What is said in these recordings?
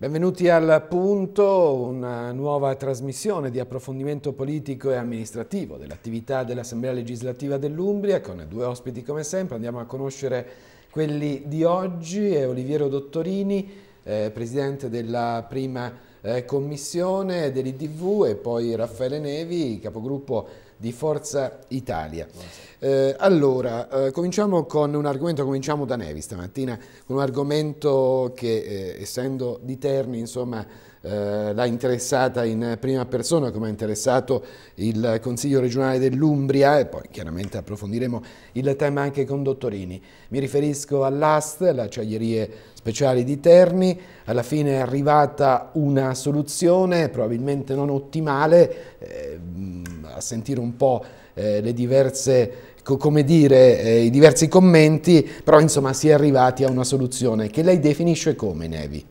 Benvenuti al Punto, una nuova trasmissione di approfondimento politico e amministrativo dell'attività dell'Assemblea legislativa dell'Umbria con due ospiti come sempre. Andiamo a conoscere quelli di oggi è Oliviero Dottorini, eh, presidente della prima eh, commissione dell'IDV e poi Raffaele Nevi, capogruppo di Forza Italia. Eh, allora, eh, cominciamo con un argomento, cominciamo da Nevi stamattina, con un argomento che eh, essendo di Terni, insomma, eh, l'ha interessata in prima persona come ha interessato il Consiglio regionale dell'Umbria e poi chiaramente approfondiremo il tema anche con Dottorini. Mi riferisco all'AST, le acciaierie speciali di Terni, alla fine è arrivata una soluzione probabilmente non ottimale, eh, a sentire un po' eh, le diverse come dire, eh, i diversi commenti, però insomma si è arrivati a una soluzione che lei definisce come, Nevi?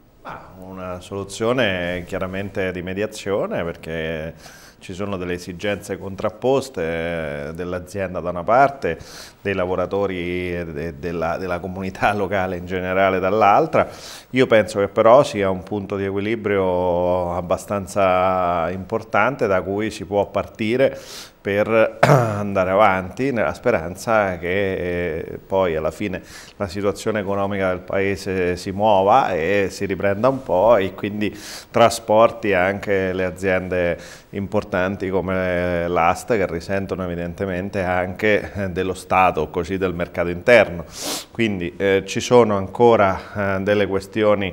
una soluzione chiaramente di mediazione perché ci sono delle esigenze contrapposte eh, dell'azienda da una parte, dei lavoratori e della, della comunità locale in generale dall'altra. Io penso che però sia un punto di equilibrio abbastanza importante da cui si può partire per andare avanti nella speranza che eh, poi alla fine la situazione economica del paese si muova e si riprenda un po' e quindi trasporti anche le aziende importanti come l'AST che risentono evidentemente anche eh, dello Stato mercato, così del mercato interno. Quindi eh, ci sono ancora eh, delle questioni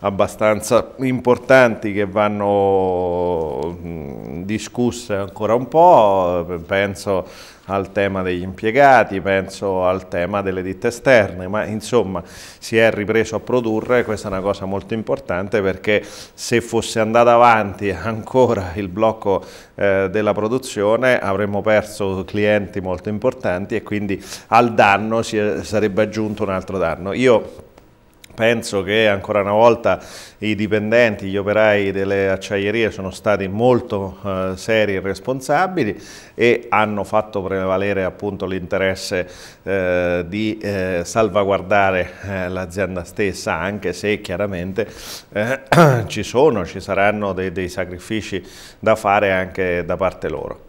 abbastanza importanti che vanno mh, mm, discusse ancora un po', penso al tema degli impiegati, penso al tema delle ditte esterne, ma insomma si è ripreso a produrre, questa è una cosa molto importante perché se fosse andato avanti ancora il blocco eh, della produzione avremmo perso clienti molto importanti e quindi al danno si, sarebbe aggiunto un altro danno. Io Penso che ancora una volta i dipendenti, gli operai delle acciaierie sono stati molto eh, seri e responsabili e hanno fatto prevalere l'interesse eh, di eh, salvaguardare eh, l'azienda stessa anche se chiaramente eh, ci sono, ci saranno dei, dei sacrifici da fare anche da parte loro.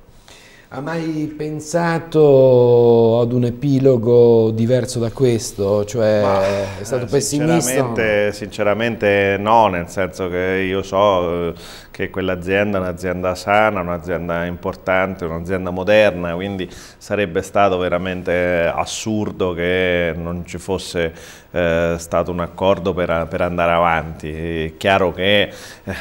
Ha mai pensato ad un epilogo diverso da questo? Cioè, Ma, è stato eh, pessimista? sinceramente no, nel senso che io so eh, che quell'azienda è un'azienda sana, un'azienda importante, un'azienda moderna, quindi sarebbe stato veramente assurdo che non ci fosse eh, stato un accordo per, per, andare avanti. È chiaro che eh,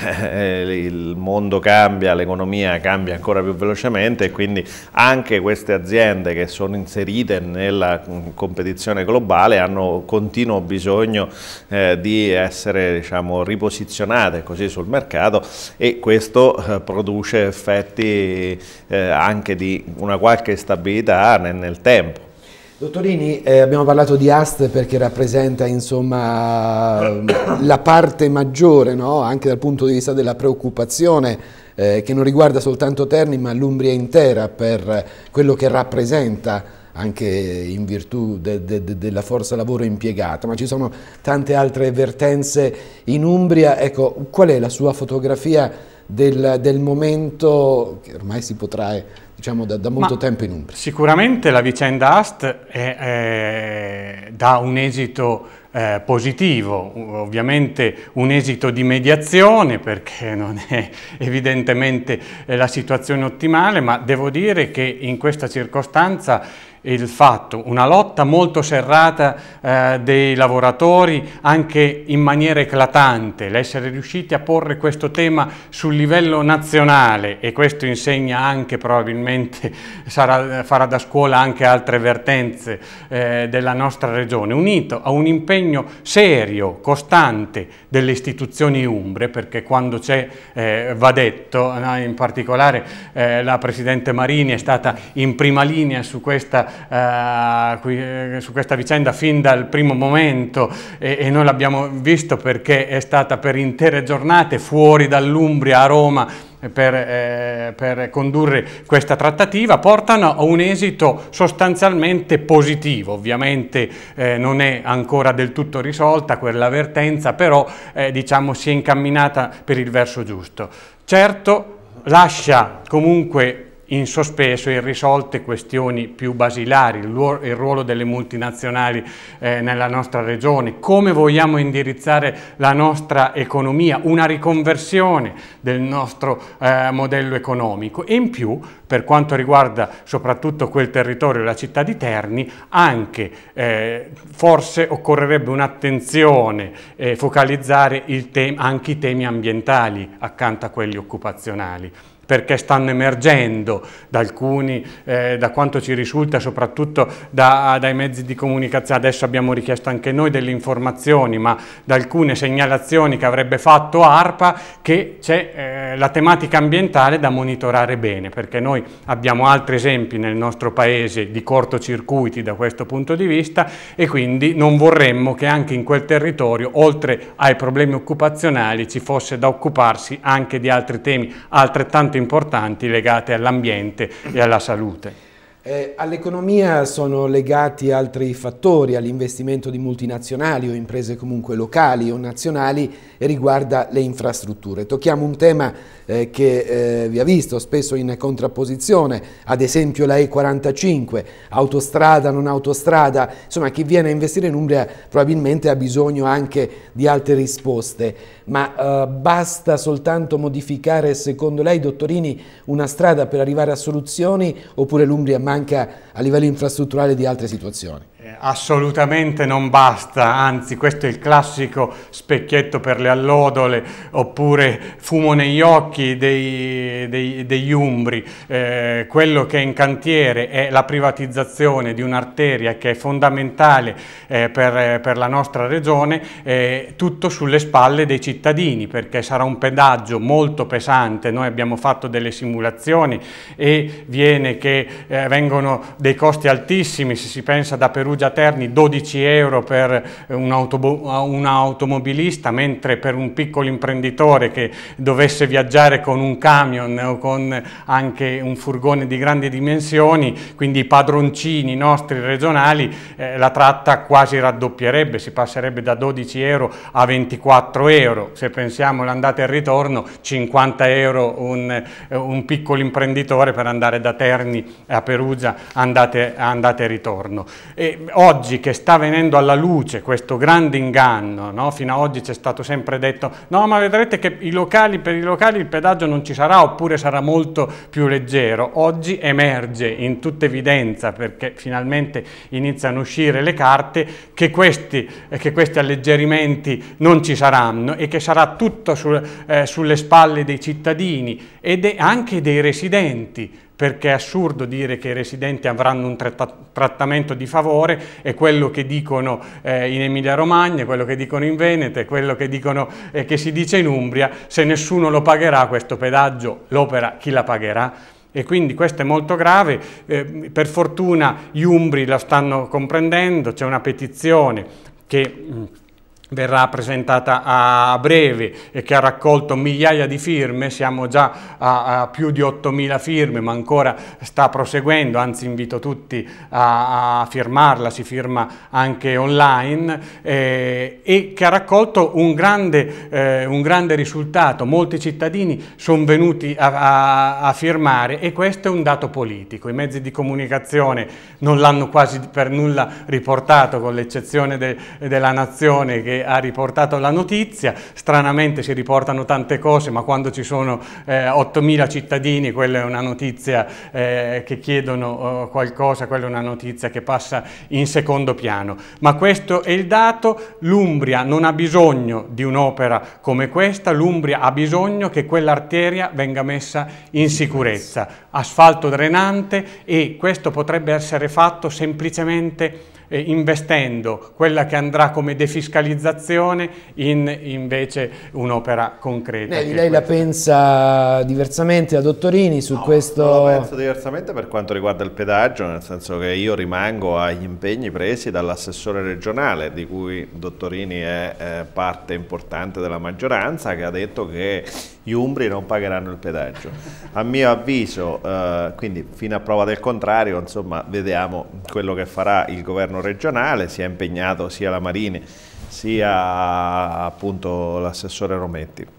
eh, il mondo cambia, l'economia cambia ancora più velocemente e quindi anche queste aziende che sono inserite nella mm, competizione globale hanno continuo bisogno eh, di essere diciamo, riposizionate così sul mercato e questo eh, produce effetti eh, anche di una qualche stabilità nel, tempo. Dottorini, eh, abbiamo parlato di AST perché rappresenta insomma, ehm, la parte maggiore, no? anche dal punto di vista della preoccupazione, eh, che non riguarda soltanto Terni ma l'Umbria intera per quello che rappresenta anche in virtù de, de, de della forza lavoro impiegata, ma ci sono tante altre vertenze in Umbria. Ecco, qual è la sua fotografia del, del momento che ormai si potrà eh, diciamo da, da molto Ma tempo in Umbria. Sicuramente la vicenda AST è, è, dà un esito eh, positivo, ovviamente un esito di mediazione perché non è evidentemente eh, la situazione ottimale, ma devo dire che in questa circostanza il fatto, una lotta molto serrata eh, dei lavoratori anche in maniera eclatante, l'essere riusciti a porre questo tema sul livello nazionale e questo insegna anche probabilmente, sarà, farà da scuola anche altre vertenze eh, della nostra regione, unito a un impegno serio, costante delle istituzioni umbre, perché quando c'è, eh, va detto, in particolare eh, la Presidente Marini è stata in prima linea su questa eh, eh, su questa vicenda fin dal primo momento e, e noi l'abbiamo visto perché è stata per intere giornate fuori dall'Umbria a Roma per, eh, per, condurre questa trattativa portano a un esito sostanzialmente positivo. Ovviamente eh, non è ancora del tutto risolta quella quell'avvertenza, però eh, diciamo si è incamminata per il verso giusto. Certo lascia comunque in sospeso irrisolte questioni più basilari, il ruolo delle multinazionali eh, nella nostra regione, come vogliamo indirizzare la nostra economia, una riconversione del nostro eh, modello economico e in più per quanto riguarda soprattutto quel territorio, la città di Terni, anche eh, forse occorrerebbe un'attenzione e eh, focalizzare anche i temi ambientali accanto a quelli occupazionali perché stanno emergendo da alcuni, eh, da quanto ci risulta, soprattutto da, dai mezzi di comunicazione. Adesso abbiamo richiesto anche noi delle informazioni, ma da alcune segnalazioni che avrebbe fatto ARPA, che c'è eh, la tematica ambientale da monitorare bene, perché noi abbiamo altri esempi nel nostro paese di cortocircuiti da questo punto di vista e quindi non vorremmo che anche in quel territorio, oltre ai problemi occupazionali, ci fosse da occuparsi anche di altri temi altrettanto tanto importanti legate all'ambiente e alla salute. Eh, All'economia sono legati altri fattori, all'investimento di multinazionali o imprese comunque locali o nazionali e riguarda le infrastrutture. Tocchiamo un tema eh, che eh, vi ha visto spesso in contrapposizione, ad esempio la E45, autostrada, non autostrada, insomma chi viene a investire in Umbria probabilmente ha bisogno anche di altre risposte, ma eh, basta soltanto modificare secondo lei, dottorini, una strada per arrivare a soluzioni oppure l'Umbria manca a livello infrastrutturale di altre situazioni? Eh, assolutamente non basta, anzi questo è il classico specchietto per le allodole oppure fumo negli occhi dei, dei, degli umbri, eh, quello che è in cantiere è la privatizzazione di un'arteria che è fondamentale eh, per, per, la nostra regione, eh, tutto sulle spalle dei cittadini perché sarà un pedaggio molto pesante, noi abbiamo fatto delle simulazioni e viene che eh, vengono dei costi altissimi se si pensa da Perugia Perugia Terni 12 euro per un, un, automobilista, mentre per un piccolo imprenditore che dovesse viaggiare con un camion o con anche un furgone di grandi dimensioni, quindi i padroncini nostri regionali, eh, la tratta quasi raddoppierebbe, si passerebbe da 12 euro a 24 euro. Se pensiamo all'andata e al ritorno, 50 euro un, eh, un piccolo imprenditore per andare da Terni a Perugia andate, andate e ritorno. E oggi che sta venendo alla luce questo grande inganno, no? fino ad oggi c'è stato sempre detto no ma vedrete che i locali, per i locali il pedaggio non ci sarà oppure sarà molto più leggero, oggi emerge in tutta evidenza perché finalmente iniziano a uscire le carte che questi, eh, che questi alleggerimenti non ci saranno e che sarà tutto sul, eh, sulle spalle dei cittadini e de anche dei residenti perché è assurdo dire che i residenti avranno un trattamento di favore è quello che dicono eh, in Emilia Romagna, è quello che dicono in Veneto è quello che, dicono, eh, che si dice in Umbria, se nessuno lo pagherà questo pedaggio, l'opera chi la pagherà? E quindi questo è molto grave, eh, per fortuna gli umbri la stanno comprendendo, c'è una petizione che verrà presentata a breve e che ha raccolto migliaia di firme, siamo già a, a più di 8.000 firme ma ancora sta proseguendo, anzi invito tutti a, a firmarla, si firma anche online eh, e che ha raccolto un grande, eh, un grande risultato, molti cittadini sono venuti a, a, firmare e questo è un dato politico, i mezzi di comunicazione non l'hanno quasi per nulla riportato con l'eccezione de, della nazione che ha riportato la notizia, stranamente si riportano tante cose, ma quando ci sono eh, 8.000 cittadini quella è una notizia eh, che chiedono oh, qualcosa, quella è una notizia che passa in secondo piano. Ma questo è il dato, l'Umbria non ha bisogno di un'opera come questa, l'Umbria ha bisogno che quell'arteria venga messa in sicurezza, asfalto drenante e questo potrebbe essere fatto semplicemente eh, investendo quella che andrà come defiscalizzazione in invece un'opera concreta. Beh, lei la pensa diversamente da Dottorini su no, questo? La penso diversamente per quanto riguarda il pedaggio, nel senso che io rimango agli impegni presi dall'assessore regionale, di cui Dottorini è eh, parte importante della maggioranza, che ha detto che gli umbri non pagheranno il pedaggio. A mio avviso, eh, quindi fino a prova del contrario, insomma, vediamo quello che farà il governo governo regionale, si è impegnato sia la Marini sia l'assessore Rometti.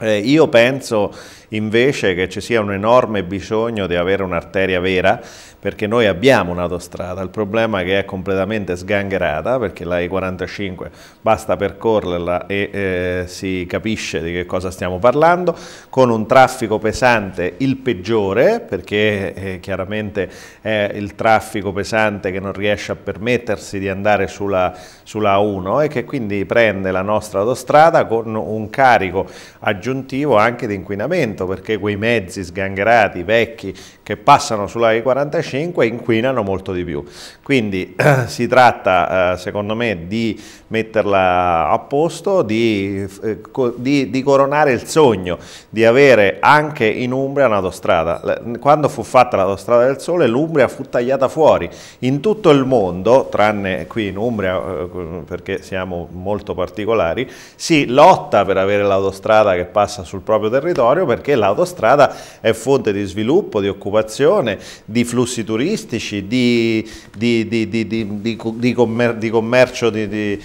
Eh, io penso invece che ci sia un enorme bisogno di avere un'arteria vera perché noi abbiamo un'autostrada, il problema è che è completamente sgangherata perché la E45 basta percorrerla e eh, si capisce di che cosa stiamo parlando, con un traffico pesante il peggiore perché eh, chiaramente è il traffico pesante che non riesce a permettersi di andare sulla, sulla A1 e che quindi prende la nostra autostrada con un carico aggiuntivo aggiuntivo anche di inquinamento perché quei mezzi sgangherati, vecchi, che passano sulla E45 inquinano molto di più. Quindi si tratta eh, secondo me di metterla a posto, di, eh, di, di coronare il sogno di avere anche in Umbria un'autostrada. Quando fu fatta l'autostrada del Sole l'Umbria fu tagliata fuori. In tutto il mondo, tranne qui in Umbria eh, perché siamo molto particolari, si lotta per avere l'autostrada che passa passa sul proprio territorio perché l'autostrada è fonte di sviluppo, di occupazione, di flussi turistici, di, di, di, di commercio eh,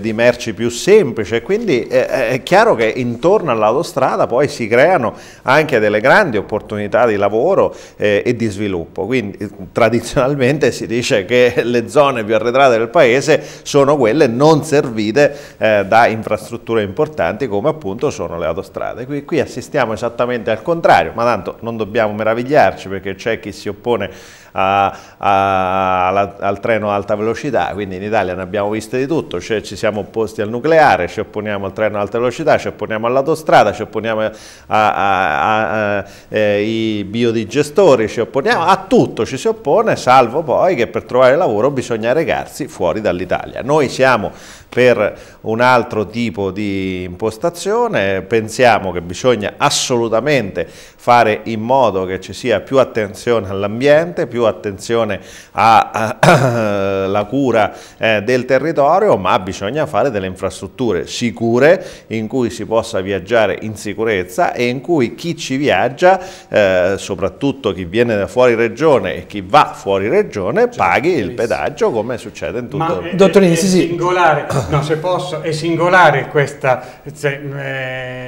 di, merci più semplice. Quindi eh, è chiaro che intorno all'autostrada poi si creano anche delle grandi opportunità di lavoro eh, e di sviluppo. Quindi eh, tradizionalmente si dice che le zone più arretrate del paese sono quelle non servite eh, da infrastrutture importanti come appunto sono le autostrade autostrade. Qui, qui assistiamo esattamente al contrario, ma tanto non dobbiamo meravigliarci perché c'è chi si oppone a, a, alla, al treno a alta velocità, quindi in Italia ne abbiamo viste di tutto, cioè ci siamo opposti al nucleare, ci opponiamo al treno a alta velocità, ci opponiamo all'autostrada, ci opponiamo ai eh, biodigestori, ci opponiamo a tutto, ci si oppone, salvo poi che per trovare lavoro bisogna recarsi fuori dall'Italia. Noi siamo per un altro tipo di impostazione, pensiamo che bisogna assolutamente fare in modo che ci sia più attenzione all'ambiente, più attenzione alla cura eh, del territorio, ma bisogna fare delle infrastrutture sicure in cui si possa viaggiare in sicurezza e in cui chi ci viaggia, eh, soprattutto chi viene da fuori regione e chi va fuori regione, certo, paghi il pedaggio come succede in tutto il mondo. È, sì, sì. Singolare, no, se posso, è singolare questa cioè,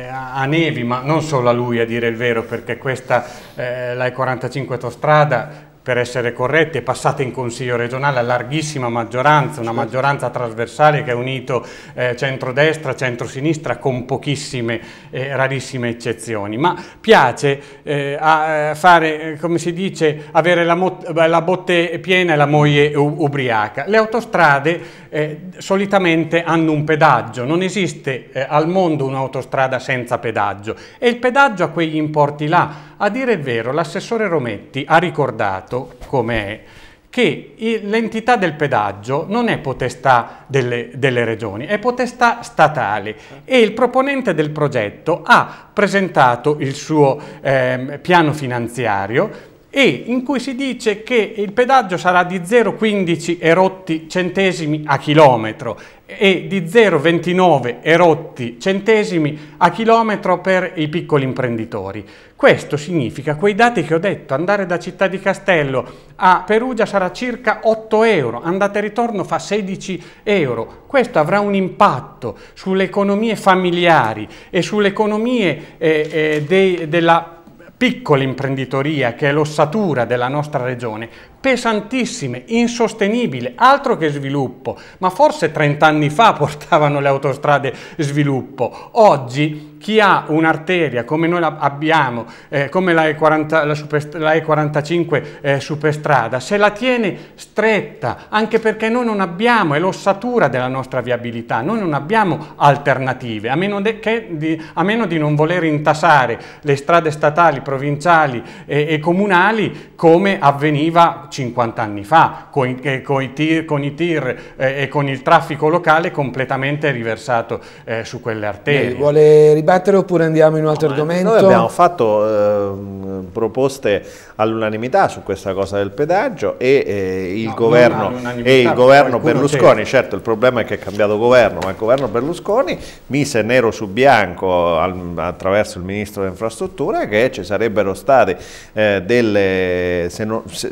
eh, a Nevi, ma non solo a lui a dire il vero, perché questa eh, la 45 autostrada per essere corrette, passata in Consiglio regionale a larghissima maggioranza, una certo. maggioranza trasversale che ha unito eh, centrodestra, centrosinistra con pochissime, eh, rarissime eccezioni. Ma piace eh, eh fare, eh, come si dice, avere la, la, botte piena e la moglie ubriaca. Le autostrade eh, solitamente hanno un pedaggio, non esiste eh, al mondo un'autostrada senza pedaggio e il pedaggio a quegli importi là. A dire il vero, l'assessore Rometti ha ricordato fatto, come è, che l'entità del pedaggio non è potestà delle, delle, regioni, è potestà statale e il proponente del progetto ha presentato il suo eh, piano finanziario e in cui si dice che il pedaggio sarà di 0,15 erotti centesimi a chilometro e di 0,29 erotti centesimi a chilometro per i piccoli imprenditori. Questo significa, quei dati che ho detto, andare da Città di Castello a Perugia sarà circa 8 euro, andate e ritorno fa 16 euro. Questo avrà un impatto sulle economie familiari e sulle economie eh, eh, dei, della piccola imprenditoria che è l'ossatura della nostra regione pesantissime, insostenibili, altro che sviluppo, ma forse 30 anni fa portavano le autostrade sviluppo. Oggi chi ha un'arteria come noi abbiamo, eh, come la e 45 la super, la E45 eh, superstrada, se la tiene stretta, anche perché noi non abbiamo, è l'ossatura della nostra viabilità, noi non abbiamo alternative, a meno, che, di, a meno di, non voler intasare le strade statali, provinciali e, e comunali come avveniva 50 anni fa, con, eh, con i tir, con i tir eh, e con il traffico locale completamente riversato eh, su quelle arterie. vuole ribattere oppure andiamo in un altro no, argomento? Noi abbiamo fatto ehm, proposte all'unanimità su questa cosa del pedaggio e eh, il no, governo, e il governo Berlusconi, certo il problema è che è cambiato governo, ma il governo Berlusconi mise nero su bianco al, attraverso il ministro delle infrastrutture che ci sarebbero state eh, delle... Se non, se,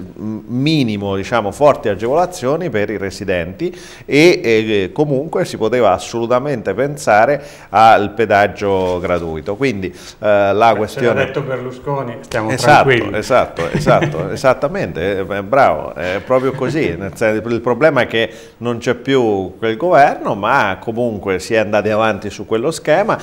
minimo, diciamo, forti agevolazioni per i residenti e, e eh, comunque si poteva assolutamente pensare al pedaggio gratuito. Quindi eh, la questione... Eh, ce l'ha detto Berlusconi, stiamo esatto, tranquilli. Esatto, esatto esattamente, eh, bravo, è proprio così. Il problema è che non c'è più quel governo, ma comunque si è andati avanti su quello schema.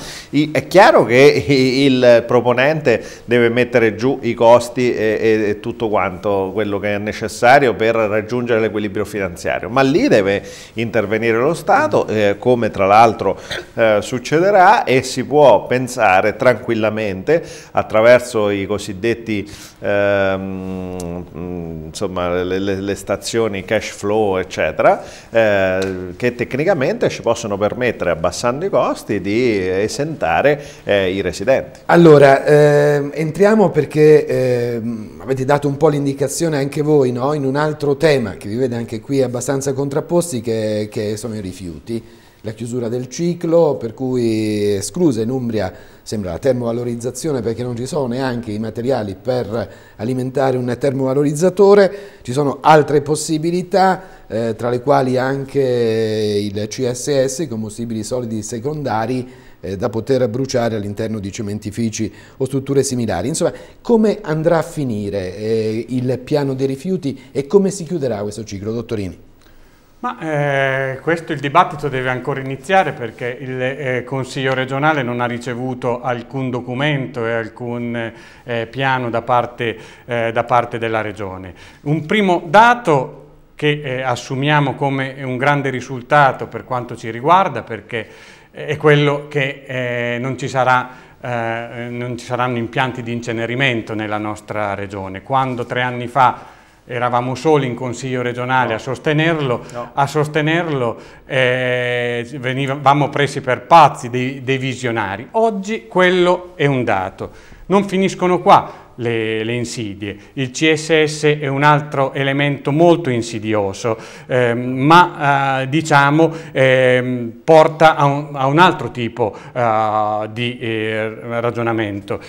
È chiaro che il proponente deve mettere giù i costi e, e tutto quanto quello che è necessario necessario per raggiungere l'equilibrio finanziario, ma lì deve intervenire lo Stato, eh, come tra l'altro eh, succederà e si può pensare tranquillamente attraverso i cosiddetti, ehm, mm, insomma, le, le, le, stazioni cash flow, eccetera, eh, che tecnicamente ci possono permettere, abbassando i costi, di esentare eh, i residenti. Allora, ehm, entriamo perché ehm, avete dato un po' l'indicazione anche voi voi no? in un altro tema che vi vede anche qui abbastanza contrapposti che, che sono i rifiuti la chiusura del ciclo, per cui esclusa in Umbria sembra la termovalorizzazione perché non ci sono neanche i materiali per alimentare un termovalorizzatore, ci sono altre possibilità eh, tra le quali anche il CSS, i combustibili solidi secondari, eh, da poter bruciare all'interno di cementifici o strutture similari. Insomma, come andrà a finire eh, il piano dei rifiuti e come si chiuderà questo ciclo, dottorini? Ma eh, questo il dibattito deve ancora iniziare perché il eh, Consiglio regionale non ha ricevuto alcun documento e alcun eh, piano da parte, eh, da parte della regione. Un primo dato che eh, assumiamo come un grande risultato per quanto ci riguarda perché eh, è quello che eh, non, ci sarà, eh, non, ci saranno impianti di incenerimento nella nostra regione. Quando tre anni fa eravamo soli in consiglio regionale no. a sostenerlo, no. a sostenerlo eh, venivamo presi per pazzi dei, dei visionari. Oggi quello è un dato. Non finiscono qua, le, le insidie. Il CSS è un altro elemento molto insidioso, eh, ma eh, diciamo eh, porta a un, a un, altro tipo eh, di eh, ragionamento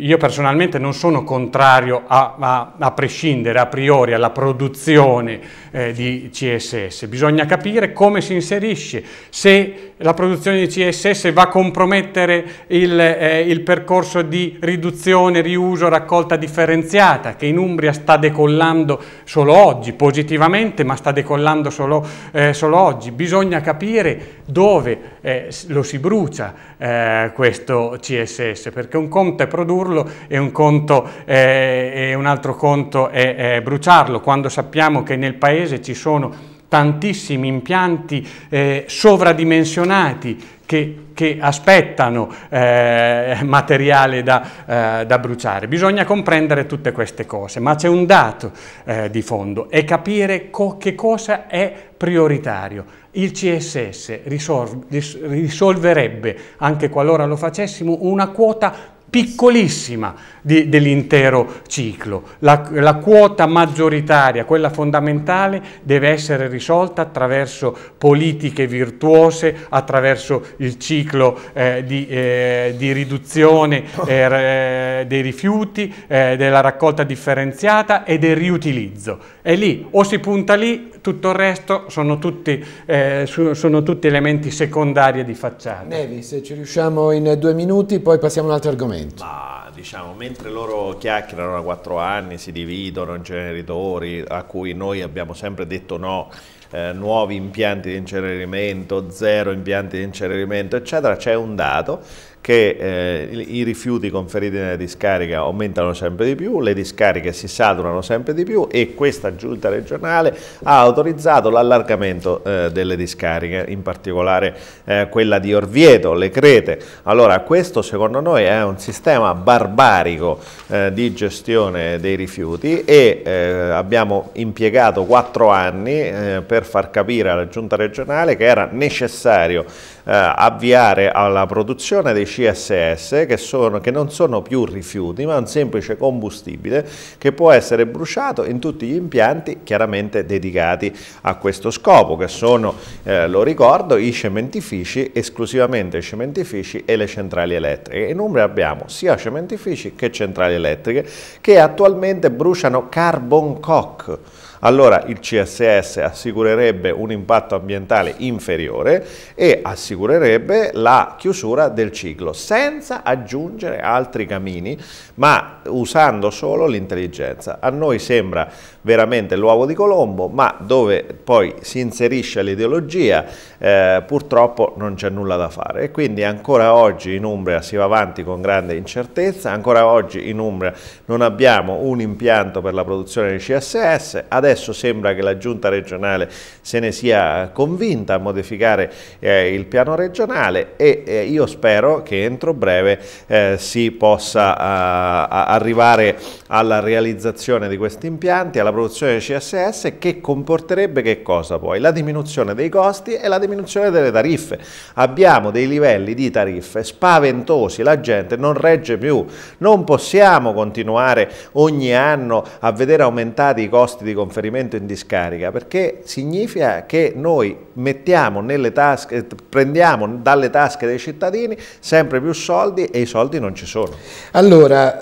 io personalmente non sono contrario a, a, a, prescindere a priori alla produzione eh, di CSS, bisogna capire come si inserisce, se la produzione di CSS va a compromettere il, eh, il percorso di riduzione, riuso, raccolta differenziata che in Umbria sta decollando solo oggi, positivamente, ma sta decollando solo, eh, solo oggi. Bisogna capire dove eh, lo si brucia eh, questo CSS, perché un conto è produrlo e un, conto, eh, e un altro conto è, è bruciarlo, quando sappiamo che nel paese ci sono tantissimi impianti eh, sovradimensionati che, che aspettano eh, materiale da, eh, da, bruciare. Bisogna comprendere tutte queste cose, ma c'è un dato eh, di fondo, è capire co che cosa è prioritario. Il CSS risolverebbe, anche qualora lo facessimo, una quota piccolissima di, dell'intero ciclo. La, la, quota maggioritaria, quella fondamentale, deve essere risolta attraverso politiche virtuose, attraverso il ciclo eh, di, eh, di, riduzione eh, eh dei rifiuti, eh, della raccolta differenziata e del riutilizzo. È lì, o si punta lì tutto il resto sono tutti, eh, su, sono tutti elementi secondari e di facciata. Nevi, se ci riusciamo in due minuti, poi passiamo ad un altro argomento. Ma diciamo, mentre loro chiacchierano da quattro anni, si dividono inceneritori, a cui noi abbiamo sempre detto no, eh, nuovi impianti di incenerimento, zero impianti di incenerimento, eccetera, c'è un dato che eh, i rifiuti conferiti nella discarica aumentano sempre di più, le discariche si saturano sempre di più e questa giunta regionale ha autorizzato l'allargamento eh, delle discariche, in particolare eh, quella di Orvieto, le Crete. Allora questo secondo noi è un sistema barbarico eh, di gestione dei rifiuti e eh, abbiamo impiegato quattro anni eh, per far capire alla giunta regionale che era necessario eh, avviare alla produzione dei CSS che, sono, che non sono più rifiuti ma un semplice combustibile che può essere bruciato in tutti gli impianti chiaramente dedicati a questo scopo che sono, eh, lo ricordo, i cementifici, esclusivamente i cementifici e le centrali elettriche. In Umbria abbiamo sia cementifici che centrali elettriche che attualmente bruciano carbon coke allora il CSS assicurerebbe un impatto ambientale inferiore e assicurerebbe la chiusura del ciclo senza aggiungere altri camini ma usando solo l'intelligenza. A noi sembra veramente l'uovo di Colombo, ma dove poi si inserisce l'ideologia eh, purtroppo non c'è nulla da fare e quindi ancora oggi in Umbria si va avanti con grande incertezza, ancora oggi in Umbria non abbiamo un impianto per la produzione di CSS, adesso sembra che la giunta regionale se ne sia convinta a modificare eh, il piano regionale e eh, io spero che entro breve eh, si possa eh, arrivare alla realizzazione di questi impianti, alla produzione CSS che comporterebbe che cosa poi? La diminuzione dei costi e la diminuzione delle tariffe. Abbiamo dei livelli di tariffe spaventosi, la gente non regge più, non possiamo continuare ogni anno a vedere aumentati i costi di conferimento in discarica perché significa che noi mettiamo nelle tasche, prendiamo dalle tasche dei cittadini sempre più soldi e i soldi non ci sono. Allora,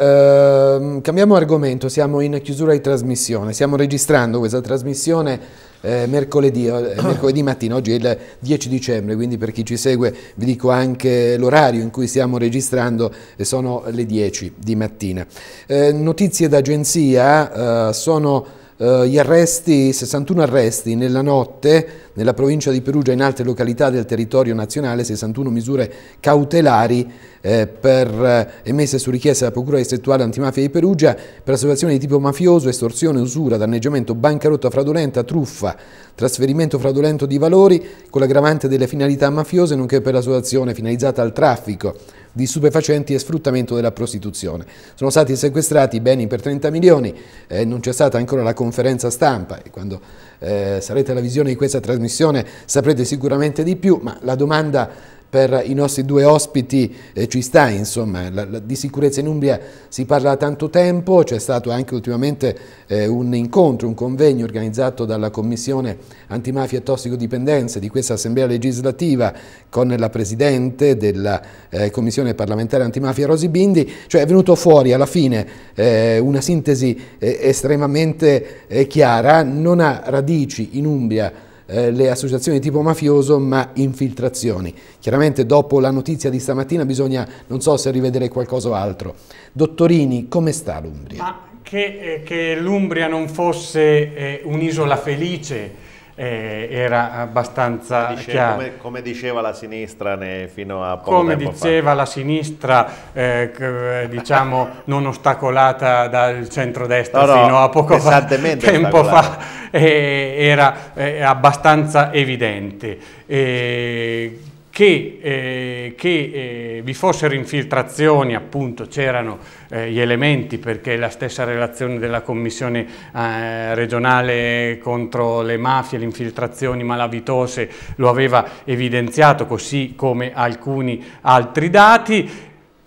ehm, cambiamo argomento, siamo in chiusura di trasmissione, siamo stiamo registrando questa trasmissione eh, mercoledì, eh, mercoledì, mattina, oggi è il 10 dicembre, quindi per chi ci segue vi dico anche l'orario in cui stiamo registrando, eh, sono le 10 di mattina. Eh, notizie d'agenzia eh, sono eh, gli arresti, 61 arresti nella notte nella provincia di Perugia e in altre località del territorio nazionale, 61 misure cautelari eh, per, eh, emesse su richiesta della Procura distrettuale antimafia di Perugia per associazioni di tipo mafioso, estorsione, usura, danneggiamento, bancarotta fraudolenta, truffa, trasferimento fraudolento di valori con l'aggravante delle finalità mafiose nonché per l'associazione finalizzata al traffico di stupefacenti e sfruttamento della prostituzione. Sono stati sequestrati beni per 30 milioni, eh, non c'è stata ancora la conferenza stampa e quando eh, sarete alla visione di questa trasmissione saprete sicuramente di più, ma la domanda per i nostri due ospiti eh, ci sta, insomma, la, la, di sicurezza in Umbria si parla da tanto tempo, c'è stato anche ultimamente eh, un incontro, un convegno organizzato dalla Commissione Antimafia e Tossicodipendenze di questa Assemblea legislativa con la Presidente della eh, Commissione parlamentare antimafia Rosi Bindi, cioè è venuto fuori alla fine eh, una sintesi eh, estremamente eh, chiara, non ha radici in Umbria eh, le associazioni di tipo mafioso, ma infiltrazioni. Chiaramente dopo la notizia di stamattina bisogna, non so se rivedere qualcos'altro. Dottorini, come sta l'Umbria? Ma che, eh, che l'Umbria non fosse eh, un'isola felice, eh, era abbastanza Dice, chiaro. Come, come, diceva la sinistra ne, fino a poco Come diceva fa. la sinistra, eh, eh diciamo non ostacolata dal centrodestra no, no, fino a poco fa, tempo fa, eh, era eh, abbastanza evidente. Eh, che, eh, che eh, vi fossero infiltrazioni, appunto c'erano eh, gli elementi perché la stessa relazione della commissione eh, regionale contro le mafie, le infiltrazioni malavitose lo aveva evidenziato così come alcuni altri dati.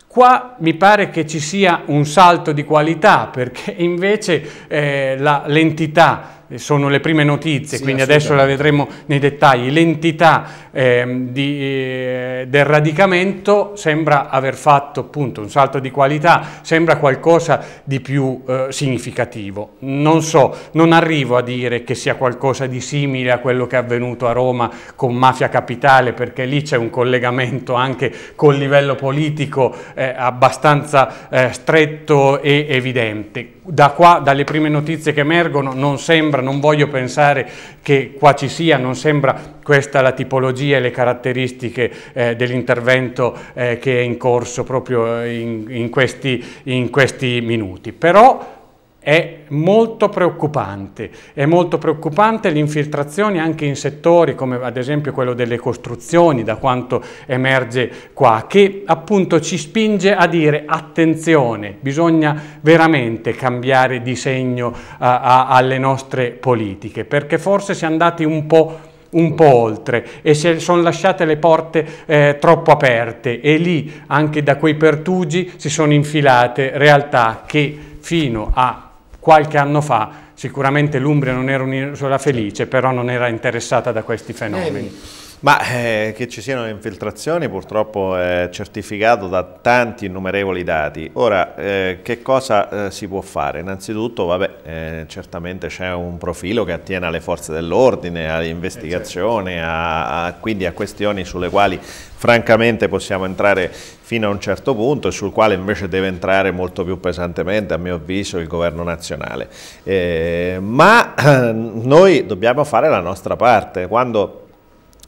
Qua mi pare che ci sia un salto di qualità perché invece eh, l'entità eh, sono le prime notizie, sì, quindi adesso la vedremo nei dettagli. L'entità eh, di, eh, del radicamento sembra aver fatto appunto un salto di qualità, sembra qualcosa di più eh, significativo. Non so, non arrivo a dire che sia qualcosa di simile a quello che è avvenuto a Roma con Mafia Capitale, perché lì c'è un collegamento anche col livello politico eh, abbastanza eh, stretto e evidente. Da qua, dalle prime notizie che emergono, non sembra sembra, non voglio pensare che qua ci sia, non sembra questa la tipologia e le caratteristiche eh, dell'intervento eh, che è in corso proprio eh, in, in, questi, in questi minuti. Però è molto preoccupante, è molto preoccupante l'infiltrazione anche in settori come ad esempio quello delle costruzioni, da quanto emerge qua, che appunto ci spinge a dire attenzione, bisogna veramente cambiare di segno a, a, alle nostre politiche, perché forse si è andati un po' un po' oltre e si sono lasciate le porte eh, troppo aperte e lì anche da quei pertugi si sono infilate realtà che fino a qualche anno fa sicuramente l'Umbria non era un'isola felice, però non era interessata da questi eh, fenomeni. Ma eh, che ci siano infiltrazioni purtroppo è certificato da tanti innumerevoli dati. Ora, eh, che cosa eh, si può fare? Innanzitutto, vabbè, eh, certamente c'è un profilo che attiene alle forze dell'ordine, all'investigazione, eh, a, a, quindi a questioni sulle quali francamente possiamo entrare fino a un certo punto e sul quale invece deve entrare molto più pesantemente, a mio avviso, il governo nazionale. Eh, ma noi dobbiamo fare la nostra parte. Quando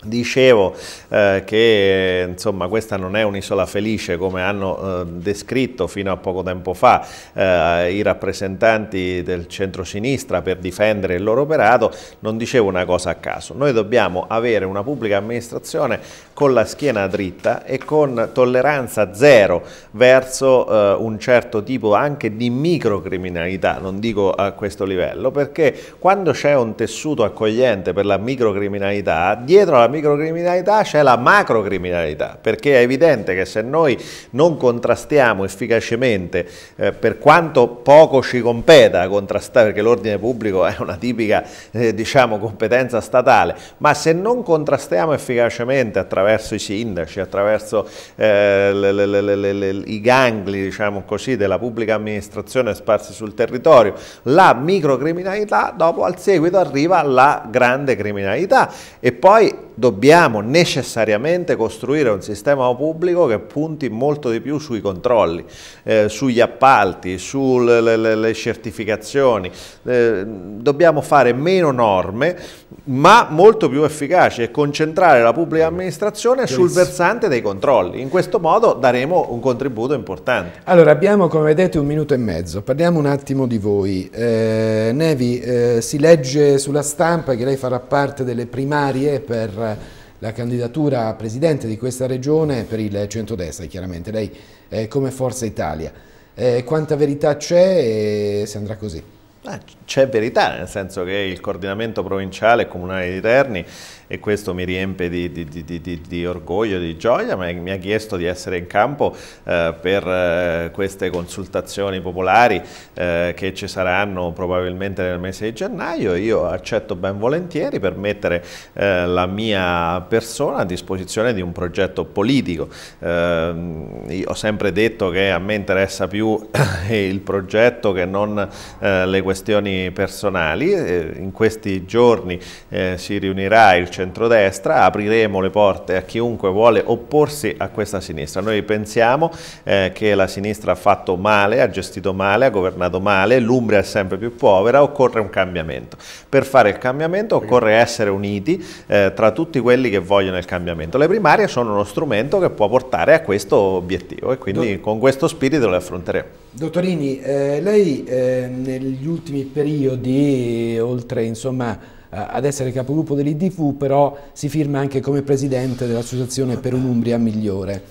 Dicevo eh, che insomma, questa non è un'isola felice come hanno eh, descritto fino a poco tempo fa eh, i rappresentanti del centro-sinistra per difendere il loro operato, non dicevo una cosa a caso, noi dobbiamo avere una pubblica amministrazione con la schiena dritta e con tolleranza zero verso eh, un certo tipo anche di microcriminalità, non dico a questo livello, perché quando c'è un tessuto accogliente per la microcriminalità, dietro alla microcriminalità c'è la macrocriminalità, perché è evidente che se noi non contrastiamo efficacemente, eh, per quanto poco ci competa contrastare, perché l'ordine pubblico è una tipica eh, diciamo, competenza statale, ma se non contrastiamo efficacemente attraverso i sindaci, attraverso eh, le, le, le, i gangli diciamo così, della pubblica amministrazione sparsi sul territorio, la microcriminalità dopo al seguito arriva la grande criminalità e poi dobbiamo necessariamente costruire un sistema pubblico che punti molto di più sui controlli, eh, sugli appalti, sulle certificazioni. Eh, dobbiamo fare meno norme ma molto più efficaci e concentrare la pubblica amministrazione sul versante dei controlli. In questo modo daremo un contributo importante. Allora abbiamo come vedete un minuto e mezzo, parliamo un attimo di voi. Eh, Nevi, eh, si legge sulla stampa che lei farà parte delle primarie per la candidatura a presidente di questa regione per il centrodestra, chiaramente lei come Forza Italia. Eh, quanta verità c'è e se andrà così? C'è verità, nel senso che il coordinamento provinciale e comunale di Terni, e questo mi riempie di, di, di, di orgoglio, di gioia, ma mi ha chiesto di essere in campo eh, per eh, queste consultazioni popolari eh, che ci saranno probabilmente nel mese di gennaio. Io accetto ben volentieri per mettere eh, la mia persona a disposizione di un progetto politico. Eh, io ho sempre detto che a me interessa più il progetto che non eh, le questioni questioni personali. In questi giorni eh, si riunirà il centrodestra, apriremo le porte a chiunque vuole opporsi a questa sinistra. Noi pensiamo eh, che la sinistra ha fatto male, ha gestito male, ha governato male, l'Umbria è sempre più povera, occorre un cambiamento. Per fare il cambiamento occorre essere uniti eh, tra tutti quelli che vogliono il cambiamento. Le primarie sono uno strumento che può portare a questo obiettivo e quindi con questo spirito le affronteremo. Dottorini, eh, lei eh, negli ultimi periodi, oltre insomma, eh, ad essere capogruppo dell'IDV, però si firma anche come presidente dell'Associazione per un'Umbria Migliore.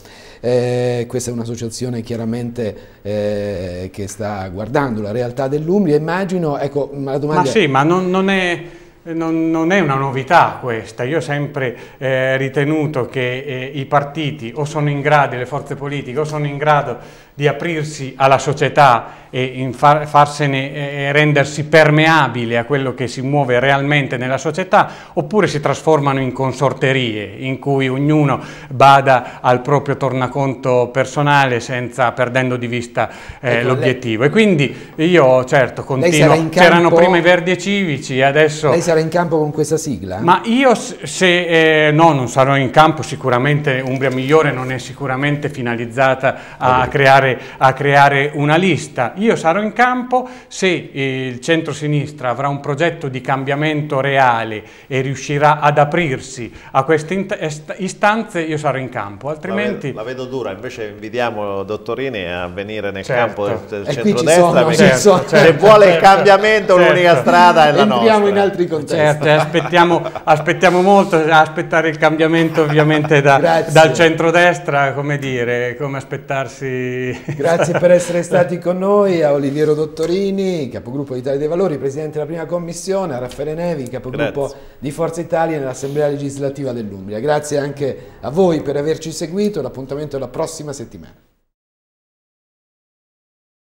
Eh, questa è un'associazione chiaramente eh, che sta guardando la realtà dell'Umbria, immagino, ecco, ma la domanda... Ma sì, ma non, non è... Non, non, è una novità questa, io ho sempre eh, ritenuto che eh, i partiti o sono in grado, le forze politiche o sono in grado di aprirsi alla società e far, farsene, eh, rendersi permeabile a quello che si muove realmente nella società, oppure si trasformano in consorterie in cui ognuno bada al proprio tornaconto personale senza perdendo di vista eh, ecco, l'obiettivo. E quindi io certo continuo, c'erano prima i verdi e civici e adesso... Lei sarà in campo con questa sigla? Ma io se eh, no non sarò in campo, sicuramente Umbria Migliore non è sicuramente finalizzata a creare andare a creare una lista. Io sarò in campo se eh, il centro-sinistra avrà un progetto di cambiamento reale e riuscirà ad aprirsi a queste istanze, io sarò in campo, altrimenti... La vedo, la vedo dura, invece invitiamo Dottorini a venire nel certo. campo del, centro-destra. certo, certo, se certo, vuole il certo, cambiamento certo. l'unica strada è la Entriamo nostra. Entriamo in altri contesti. Certo, aspettiamo, aspettiamo, molto, aspettare il cambiamento ovviamente da, dal centro-destra, come dire, come aspettarsi Grazie per essere stati con noi, a Oliviero Dottorini, capogruppo di Italia dei Valori, presidente della prima commissione, a Raffaele Nevi, capogruppo Grazie. di Forza Italia nell'Assemblea legislativa dell'Umbria. Grazie anche a voi per averci seguito, l'appuntamento è la prossima settimana.